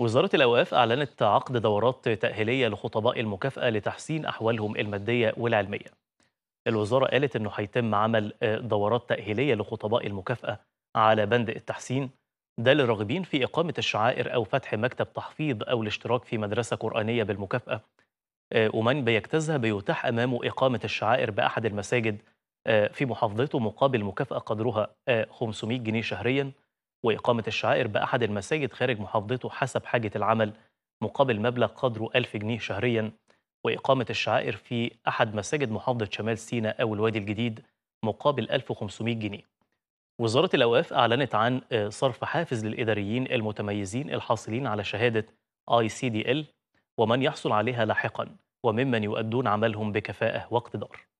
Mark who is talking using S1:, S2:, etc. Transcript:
S1: وزارة الأوقاف أعلنت عقد دورات تأهيلية لخطباء المكافأة لتحسين أحوالهم المادية والعلمية. الوزارة قالت أنه هيتم عمل آه، دورات تأهيلية لخطباء المكافأة على بند التحسين ده للراغبين في إقامة الشعائر أو فتح مكتب تحفيظ أو الاشتراك في مدرسة قرآنية بالمكافأة ومن آه، بيجتازها بيتاح أمامه إقامة الشعائر بأحد المساجد آه، في محافظته مقابل مكافأة قدرها 500 جنيه شهرياً وإقامة الشعائر بأحد المساجد خارج محافظته حسب حاجة العمل مقابل مبلغ قدره 1000 جنيه شهريا وإقامة الشعائر في أحد مساجد محافظة شمال سيناء أو الوادي الجديد مقابل 1500 جنيه وزارة الأوقاف أعلنت عن آه، صرف حافز للإداريين المتميزين الحاصلين على شهادة ICDL ومن يحصل عليها لاحقا وممن يؤدون عملهم بكفاءة واقتدار